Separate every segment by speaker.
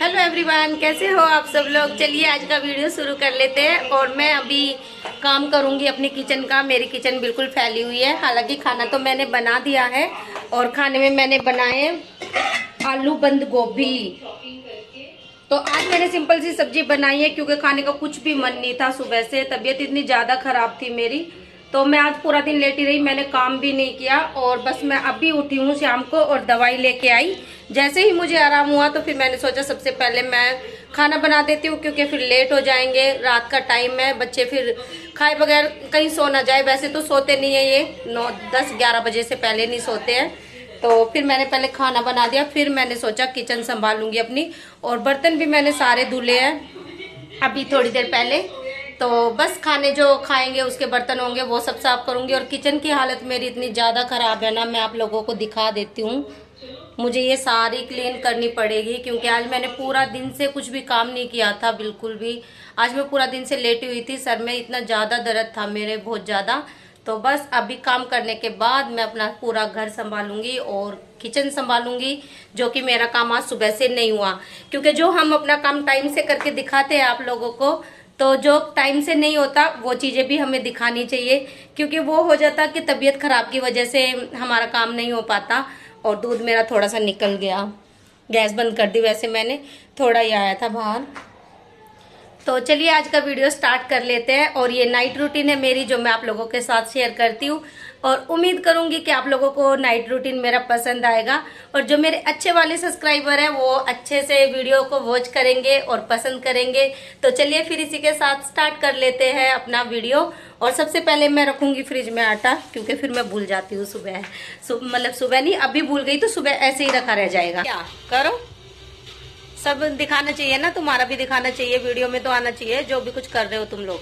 Speaker 1: Hello everyone कैसे हो आप सब लोग चलिए आज का वीडियो शुरू कर लेते हैं और मैं अभी काम करूंगी अपने किचन का मेरी किचन बिल्कुल फैली हुई है हालांकि खाना तो मैंने बना दिया है और खाने में मैंने बनाए आलू बंद गोभी तो आज मैंने सिंपल सी सब्जी बनाई है क्योंकि खाने का कुछ भी मन नहीं था सुबह से तबीयत इतनी ज़्यादा खराब थी मेरी तो मैं आज पूरा दिन लेटी रही मैंने काम भी नहीं किया और बस मैं अभी उठी हूँ शाम को और दवाई लेके आई जैसे ही मुझे आराम हुआ तो फिर मैंने सोचा सबसे पहले मैं खाना बना देती हूँ क्योंकि फिर लेट हो जाएंगे रात का टाइम है बच्चे फिर खाए बगैर कहीं सो ना जाए वैसे तो सोते नहीं है ये नौ दस ग्यारह बजे से पहले नहीं सोते हैं तो फिर मैंने पहले खाना बना दिया फिर मैंने सोचा किचन संभालूंगी अपनी और बर्तन भी मैंने सारे धुले हैं अभी थोड़ी देर पहले तो बस खाने जो खाएंगे उसके बर्तन होंगे वो सब साफ करूंगी और किचन की हालत मेरी इतनी ज़्यादा ख़राब है ना मैं आप लोगों को दिखा देती हूँ मुझे ये सारी क्लीन करनी पड़ेगी क्योंकि आज मैंने पूरा दिन से कुछ भी काम नहीं किया था बिल्कुल भी आज मैं पूरा दिन से लेटी हुई थी सर में इतना ज़्यादा दर्द था मेरे बहुत ज़्यादा तो बस अभी काम करने के बाद मैं अपना पूरा घर संभालूंगी और किचन संभालूंगी जो कि मेरा काम आज सुबह से नहीं हुआ क्योंकि जो हम अपना काम टाइम से करके दिखाते हैं आप लोगों को तो जो टाइम से नहीं होता वो चीज़ें भी हमें दिखानी चाहिए क्योंकि वो हो जाता कि तबीयत ख़राब की वजह से हमारा काम नहीं हो पाता और दूध मेरा थोड़ा सा निकल गया गैस बंद कर दी वैसे मैंने थोड़ा ही आया था बाहर तो चलिए आज का वीडियो स्टार्ट कर लेते हैं और ये नाइट रूटीन है मेरी जो मैं आप लोगों के साथ शेयर करती हूँ और उम्मीद करूंगी कि आप लोगों को नाइट रूटीन मेरा पसंद आएगा और जो मेरे अच्छे वाले सब्सक्राइबर हैं वो अच्छे से वीडियो को वॉच करेंगे और पसंद करेंगे तो चलिए फिर इसी के साथ स्टार्ट कर लेते हैं अपना वीडियो और सबसे पहले मैं रखूंगी फ्रिज में आटा क्योंकि फिर मैं भूल जाती हूँ सुबह मतलब सुबह नहीं अभी भूल गई तो सुबह ऐसे ही रखा रह जाएगा क्या करो सब दिखाना चाहिए ना तुम्हारा भी दिखाना चाहिए वीडियो में तो आना चाहिए जो भी कुछ कर रहे हो तुम लोग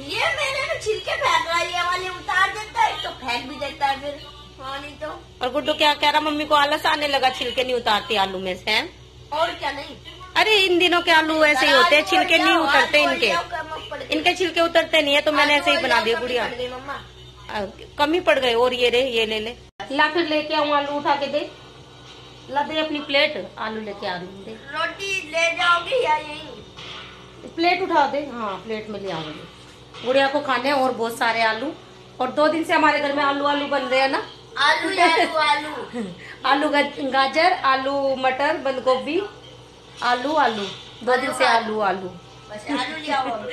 Speaker 1: ये मेरे में तो छिलके फेंक रहा है ये वाले उतार देता है तो फेंक भी देता है फिर हाँ तो और गुड्डू क्या कह रहा मम्मी को आलस आने लगा छिलके नहीं उतारती आलू में से और क्या नहीं अरे इन दिनों के आलू ऐसे ही होते हैं छिलके नहीं उतरते इनके इनके छिलके उतरते नहीं है तो मैंने ऐसे ही बना दिया गुड़िया कमी पड़ गए और ये रे ये ले ले ला फिर लेके आऊ आलू उठा के दे ला दे अपनी प्लेट आलू लेके आ रही दे रोटी ले जाओगी या यही प्लेट उठा दे हाँ प्लेट में ले आऊंगी गुड़िया को खाने हैं और बहुत सारे आलू और दो दिन से हमारे घर में आलू आलू बन रहे हैं ना आलू आलू आलू आलू गाजर आलू मटर बंद गोभी आलू आलू दो दिन से आलू आलू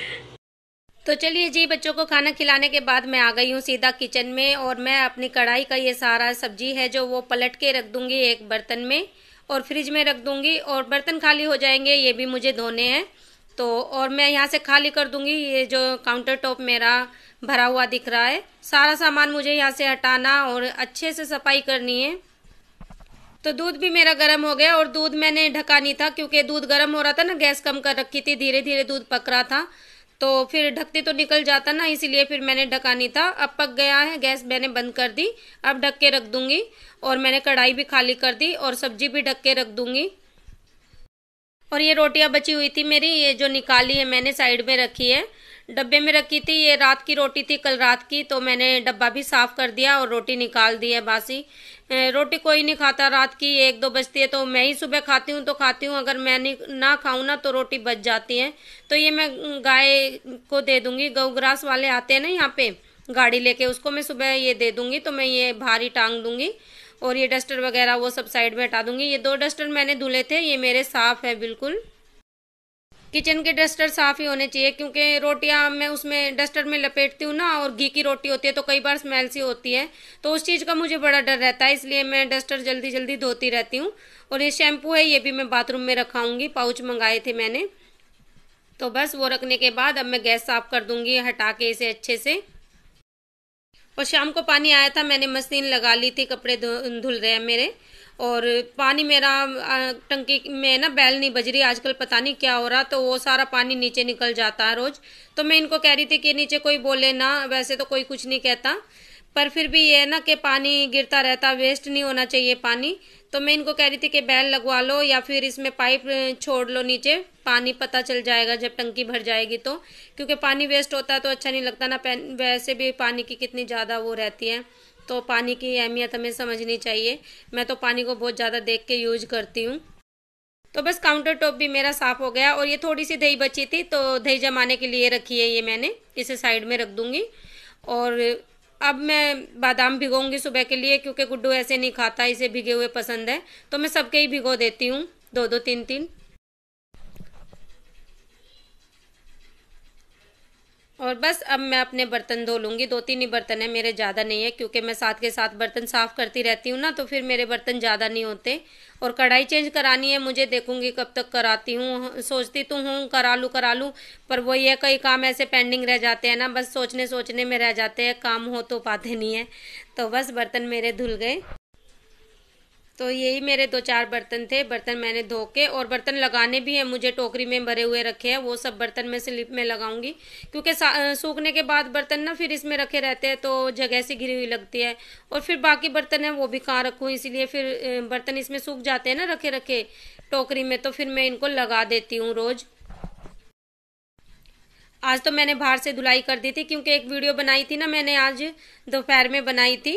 Speaker 1: तो चलिए जी बच्चों को खाना खिलाने के बाद मैं आ गई हूँ सीधा किचन में और मैं अपनी कढ़ाई का ये सारा सब्जी है जो वो पलट के रख दूंगी एक बर्तन में और फ्रिज में रख दूंगी और बर्तन खाली हो जाएंगे ये भी मुझे धोने हैं तो और मैं यहाँ से खाली कर दूंगी ये जो काउंटर टॉप मेरा भरा हुआ दिख रहा है सारा सामान मुझे यहाँ से हटाना और अच्छे से सफाई करनी है तो दूध भी मेरा गर्म हो गया और दूध मैंने ढका नहीं था क्योंकि दूध गर्म हो रहा था ना गैस कम कर रखी थी धीरे धीरे दूध पक रहा था तो फिर ढकते तो निकल जाता ना इसीलिए फिर मैंने ढका नहीं था अब पक गया है गैस मैंने बंद कर दी अब ढक के रख दूंगी और मैंने कढ़ाई भी खाली कर दी और सब्जी भी ढक के रख दूंगी और ये रोटियां बची हुई थी मेरी ये जो निकाली है मैंने साइड में रखी है डब्बे में रखी थी ये रात की रोटी थी कल रात की तो मैंने डब्बा भी साफ कर दिया और रोटी निकाल दी है बासी रोटी कोई नहीं खाता रात की एक दो बजती है तो मैं ही सुबह खाती हूँ तो खाती हूँ अगर मैं ना खाऊँ ना तो रोटी बच जाती है तो ये मैं गाय को दे दूँगी गऊ ग्रास वाले आते हैं ना यहाँ पे गाड़ी लेके उसको मैं सुबह ये दे दूँगी तो मैं ये भारी टांग दूँगी और ये डस्टर वगैरह वो सब साइड में हटा दूंगी ये दो डस्टर मैंने धुले थे ये मेरे साफ़ है बिल्कुल किचन के डस्टर साफ ही होने चाहिए क्योंकि रोटियां मैं उसमें डस्टर में लपेटती हूँ ना और घी की रोटी होती है तो कई बार स्मेल सी होती है तो उस चीज़ का मुझे बड़ा डर रहता है इसलिए मैं डस्टर जल्दी जल्दी धोती रहती हूँ और ये शैम्पू है ये भी मैं बाथरूम में रखाऊंगी पाउच मंगाए थे मैंने तो बस वो रखने के बाद अब मैं गैस साफ कर दूंगी हटा के इसे अच्छे से और शाम को पानी आया था मैंने मशीन लगा ली थी कपड़े धुल रहे हैं मेरे और पानी मेरा टंकी में ना बैल नहीं बज रही आजकल पता नहीं क्या हो रहा तो वो सारा पानी नीचे निकल जाता है रोज़ तो मैं इनको कह रही थी कि नीचे कोई बोले ना वैसे तो कोई कुछ नहीं कहता पर फिर भी ये है ना कि पानी गिरता रहता वेस्ट नहीं होना चाहिए पानी तो मैं इनको कह रही थी कि बैल लगवा लो या फिर इसमें पाइप छोड़ लो नीचे पानी पता चल जाएगा जब टंकी भर जाएगी तो क्योंकि पानी वेस्ट होता है तो अच्छा नहीं लगता ना वैसे भी पानी की कितनी ज़्यादा वो रहती है तो पानी की अहमियत हमें समझनी चाहिए मैं तो पानी को बहुत ज़्यादा देख के यूज करती हूँ तो बस काउंटर टॉप भी मेरा साफ़ हो गया और ये थोड़ी सी दही बची थी तो दही जमाने के लिए रखी है ये मैंने इसे साइड में रख दूंगी और अब मैं बादाम भिगोऊंगी सुबह के लिए क्योंकि गुड्डू ऐसे नहीं खाता इसे भिगे हुए पसंद है तो मैं सबके ही भिगो देती हूँ दो दो तीन तीन और बस अब मैं अपने बर्तन धो लूँगी दो तीन ही बर्तन है मेरे ज़्यादा नहीं है क्योंकि मैं साथ के साथ बर्तन साफ़ करती रहती हूँ ना तो फिर मेरे बर्तन ज़्यादा नहीं होते और कढ़ाई चेंज करानी है मुझे देखूँगी कब तक कराती हूँ सोचती तो हूँ करा लूँ करा लूँ पर वो ये कई काम ऐसे पेंडिंग रह जाते हैं ना बस सोचने सोचने में रह जाते हैं काम हो तो पाते नहीं है तो बस बर्तन मेरे धुल गए तो यही मेरे दो चार बर्तन थे बर्तन मैंने धो के और बर्तन लगाने भी हैं मुझे टोकरी में भरे हुए रखे हैं वो सब बर्तन मैं स्लिप में लगाऊंगी क्योंकि सूखने के बाद बर्तन ना फिर इसमें रखे रहते हैं तो जगह से घिरी हुई लगती है और फिर बाकी बर्तन है वो भी कहाँ रखूँ इसीलिए फिर बर्तन इसमें सूख जाते हैं ना रखे रखे टोकरी में तो फिर मैं इनको लगा देती हूँ रोज़ आज तो मैंने बाहर से धुलाई कर दी थी क्योंकि एक वीडियो बनाई थी ना मैंने आज दोपहर में बनाई थी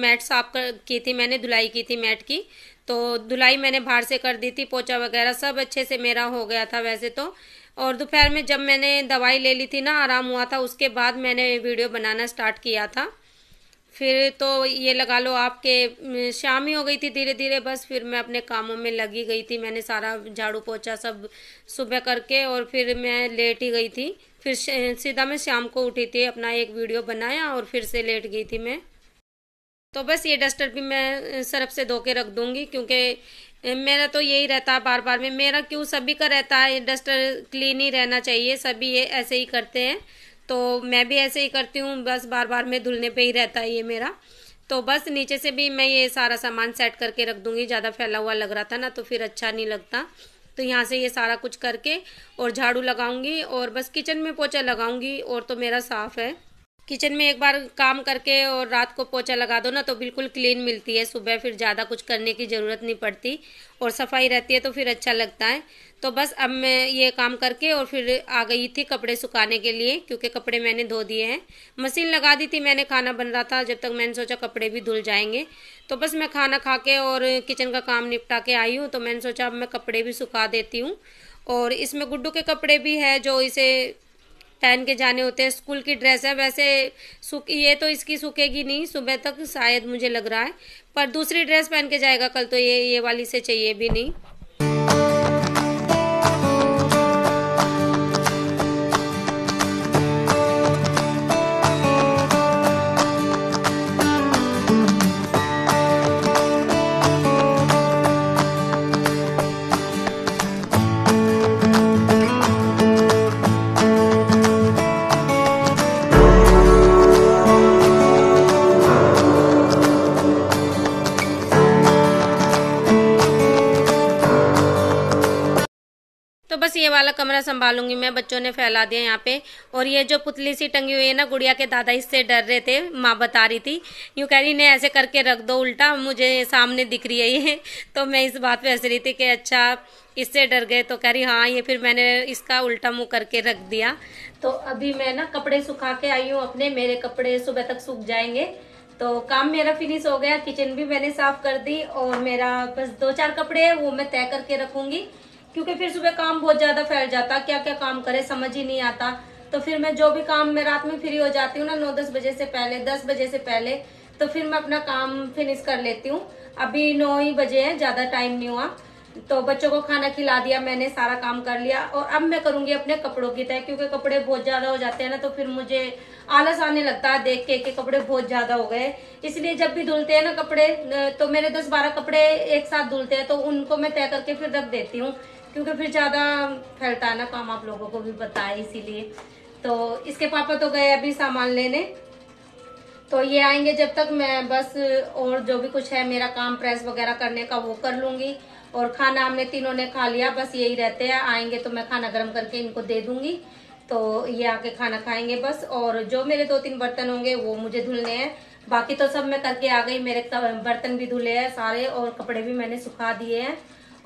Speaker 1: मैट साफ कर की थी मैंने धुलाई की थी मैट की तो धुलाई मैंने बाहर से कर दी थी पोचा वगैरह सब अच्छे से मेरा हो गया था वैसे तो और दोपहर में जब मैंने दवाई ले ली थी ना आराम हुआ था उसके बाद मैंने वीडियो बनाना स्टार्ट किया था फिर तो ये लगा लो आपके शाम ही हो गई थी धीरे धीरे बस फिर मैं अपने कामों में लगी गई थी मैंने सारा झाड़ू पोछा सब सुबह करके और फिर मैं लेट ही गई थी फिर सीधा मैं शाम को उठी थी अपना एक वीडियो बनाया और फिर से लेट गई थी मैं तो बस ये डस्टर भी मैं सरफ से धो के रख दूंगी क्योंकि मेरा तो यही रहता है बार बार में मेरा क्यों सभी का रहता है डस्टर क्लीन ही रहना चाहिए सभी ये ऐसे ही करते हैं तो मैं भी ऐसे ही करती हूँ बस बार बार में धुलने पे ही रहता है ये मेरा तो बस नीचे से भी मैं ये सारा सामान सेट करके रख दूँगी ज़्यादा फैला हुआ लग रहा था ना तो फिर अच्छा नहीं लगता तो यहाँ से ये सारा कुछ करके और झाड़ू लगाऊंगी और बस किचन में पोछा लगाऊंगी और तो मेरा साफ़ है किचन में एक बार काम करके और रात को पोछा लगा दो ना तो बिल्कुल क्लीन मिलती है सुबह फिर ज़्यादा कुछ करने की ज़रूरत नहीं पड़ती और सफाई रहती है तो फिर अच्छा लगता है तो बस अब मैं ये काम करके और फिर आ गई थी कपड़े सुखाने के लिए क्योंकि कपड़े मैंने धो दिए हैं मशीन लगा दी थी मैंने खाना बन रहा था जब तक मैंने सोचा कपड़े भी धुल जाएंगे तो बस मैं खाना खा के और किचन का काम निपटा के आई हूँ तो मैंने सोचा अब मैं कपड़े भी सुखा देती हूँ और इसमें गुड्डू के कपड़े भी है जो इसे पहन के जाने होते हैं स्कूल की ड्रेस है वैसे सूख ये तो इसकी सूखेगी नहीं सुबह तक शायद मुझे लग रहा है पर दूसरी ड्रेस पहन के जाएगा कल तो ये ये वाली से चाहिए भी नहीं वाला कमरा संभालूंगी मैं बच्चों ने फैला दिया यहाँ पे और ये जो पुतली सी टंगी हुई है ना गुड़िया के दादा इससे डर रहे थे माँ बता रही थी यूँ कह रही ने ऐसे करके रख दो उल्टा मुझे सामने दिख रही है ये तो मैं इस बात पर हंस रही थी कि अच्छा इससे डर गए तो कह रही हाँ ये फिर मैंने इसका उल्टा मुँह करके रख दिया तो अभी मैं ना कपड़े सुखा के आई हूँ अपने मेरे कपड़े सुबह तक सूख जाएंगे तो काम मेरा फिनिश हो गया किचन भी मैंने साफ कर दी और मेरा बस दो चार कपड़े हैं वो मैं तय करके रखूँगी क्योंकि फिर सुबह काम बहुत ज्यादा फैल जाता क्या क्या काम करे समझ ही नहीं आता तो फिर मैं जो भी काम मैं रात में फ्री हो जाती हूँ ना नौ दस बजे से पहले दस बजे से पहले तो फिर मैं अपना काम फिनिश कर लेती हूँ अभी नौ ही बजे हैं ज़्यादा टाइम नहीं हुआ तो बच्चों को खाना खिला दिया मैंने सारा काम कर लिया और अब मैं करूंगी अपने कपड़ों की तय क्योंकि कपड़े बहुत ज़्यादा हो जाते हैं ना तो फिर मुझे आलस आने लगता है देख के कि कपड़े बहुत ज़्यादा हो गए इसलिए जब भी धुलते हैं ना कपड़े तो मेरे दस बारह कपड़े एक साथ धुलते हैं तो उनको मैं तय करके फिर रख देती हूँ क्योंकि फिर ज़्यादा फैलता है ना काम आप लोगों को भी बताए इसीलिए तो इसके पापा तो गए अभी सामान लेने तो ये आएंगे जब तक मैं बस और जो भी कुछ है मेरा काम प्रेस वगैरह करने का वो कर लूँगी और खाना हमने तीनों ने खा लिया बस यही रहते हैं आएंगे तो मैं खाना गर्म करके इनको दे दूँगी तो ये आके खाना खाएंगे बस और जो मेरे दो तीन बर्तन होंगे वो मुझे धुलने हैं बाकी तो सब मैं करके आ गई मेरे बर्तन भी धुले हैं सारे और कपड़े भी मैंने सुखा दिए हैं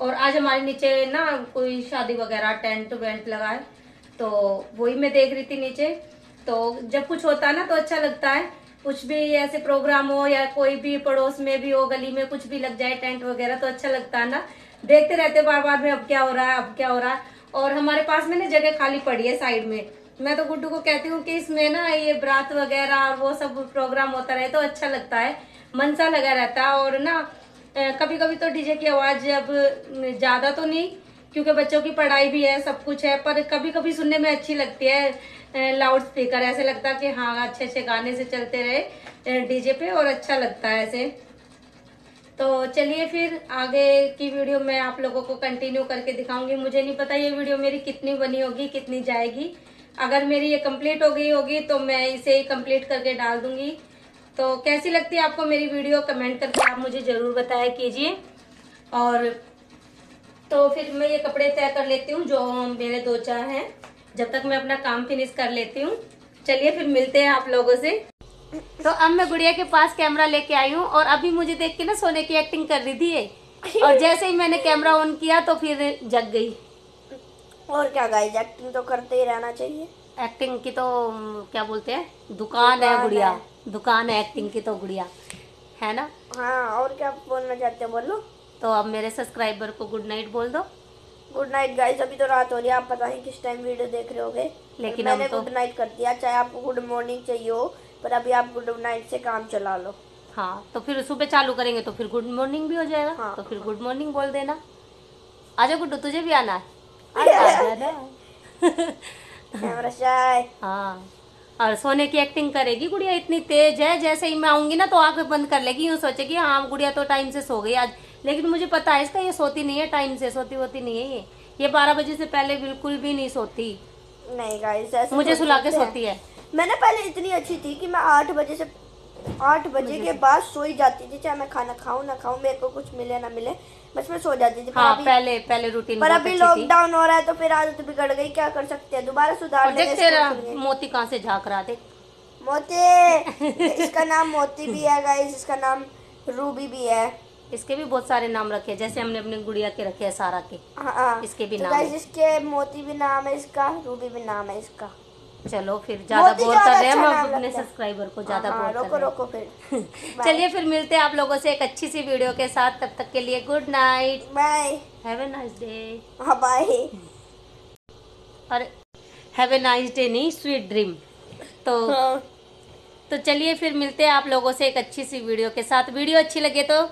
Speaker 1: और आज हमारे नीचे ना कोई शादी वगैरह टेंट वेंट लगाए तो वही मैं देख रही थी नीचे तो जब कुछ होता है ना तो अच्छा लगता है कुछ भी ऐसे प्रोग्राम हो या कोई भी पड़ोस में भी हो गली में कुछ भी लग जाए टेंट वगैरह तो अच्छा लगता है ना देखते रहते बार बार में अब क्या हो रहा है अब क्या हो रहा है और हमारे पास में ना जगह खाली पड़ी है साइड में मैं तो गुड्डू को कहती हूँ कि इसमें ना ये ब्रात वगैरह और वो सब प्रोग्राम होता रहे तो अच्छा लगता है मन सा लगा रहता है और ना कभी कभी तो डीजे की आवाज़ अब ज़्यादा तो नहीं क्योंकि बच्चों की पढ़ाई भी है सब कुछ है पर कभी कभी सुनने में अच्छी लगती है लाउड स्पीकर ऐसे लगता है कि हाँ अच्छे अच्छे गाने से चलते रहे डीजे पे और अच्छा लगता है ऐसे तो चलिए फिर आगे की वीडियो मैं आप लोगों को कंटिन्यू करके दिखाऊंगी मुझे नहीं पता ये वीडियो मेरी कितनी बनी होगी कितनी जाएगी अगर मेरी ये कंप्लीट हो गई होगी तो मैं इसे कंप्लीट करके डाल दूंगी तो कैसी लगती है आपको मेरी वीडियो कमेंट करके आप मुझे ज़रूर बताया कीजिए और तो फिर मैं ये कपड़े तय कर लेती हूँ जो मेरे दो चार हैं जब तक मैं अपना काम फिनिश कर लेती हूँ चलिए फिर मिलते हैं आप लोगों से तो अब मैं गुड़िया के पास कैमरा लेके आई हूँ और अभी मुझे देख के ना सोने की एक्टिंग कर रही थी और जैसे ही मैंने कैमरा ऑन किया तो फिर जग गई और क्या गाइज एक्टिंग तो करते ही रहना चाहिए एक्टिंग की तो क्या बोलते हैं दुकान, दुकान है गुड़िया है। दुकान है एक्टिंग की तो गुड़िया है ना हाँ और क्या बोलना चाहते हो बोलो तो अब मेरे सब्सक्राइबर को गुड नाइट बोल दो गुड नाइट गाइस अभी तो रात हो रही है आप पता ही किस टाइम वीडियो देख रहे होगे लेकिन मैंने तो... गुड नाइट कर दिया चाहे आपको गुड मॉर्निंग चाहिए हो पर अभी आप गुड नाइट से काम चला लो हाँ तो फिर सुबह चालू करेंगे तो फिर गुड मॉर्निंग भी हो जाएगा हाँ, तो फिर गुड मॉर्निंग बोल देना आ जाओ गुड्डू तुझे भी आना है हाँ और सोने की एक्टिंग करेगी गुड़िया इतनी तेज है जैसे ही मैं आऊंगी ना तो आंखें बंद कर लेगी यूँ सोचेगी हाँ गुड़िया तो टाइम से सो गई आज लेकिन मुझे पता है इसका ये सोती नहीं है टाइम से सोती वोती नहीं है ये ये बारह बजे से पहले बिल्कुल भी नहीं सोती नहीं गाइस मुझे सुला के सोती है मैंने पहले इतनी अच्छी थी कि मैं आठ बजे से आठ बजे के बाद सोई जाती थी चाहे मैं खाना खाऊं ना खाऊं मेरे को कुछ मिले ना मिले बस मैं सो जाती थी हाँ, पहले पहले रूटीन पर अभी लॉकडाउन हो रहा है तो फिर आदत बिगड़ गई क्या कर सकते हैं दोबारा सुधार मोती कहाँ से झाक रहा थे मोती इसका नाम मोती भी है गाइस इसका नाम रूबी भी है इसके भी बहुत सारे नाम रखे हैं जैसे हमने अपने गुड़िया के रखे हैं सारा के हाँ, हाँ। इसके भी तो नाम इसके मोती भी नाम है इसका रूबी भी नाम है इसका चलो फिर ज्यादा बोर कर रहे हैं हम अच्छा अपने सब्सक्राइबर को हाँ, ज्यादा हाँ, बोर रोको रोको फिर चलिए फिर मिलते हैं आप लोगों से एक अच्छी सी वीडियो के साथ तब तक के लिए good night bye have a nice day bye और हैव ए नाइस डे नहीं स्वीट ड्रीम तो हाँ। तो चलिए फिर मिलते हैं आप लोगों से एक अच्छी सी वीडियो के साथ वीडियो अच्छी लगे तो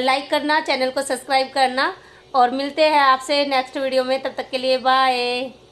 Speaker 1: लाइक करना चैनल को सब्सक्राइब करना और मिलते हैं आपसे नेक्स्ट वीडियो में तब तक के लिए बाय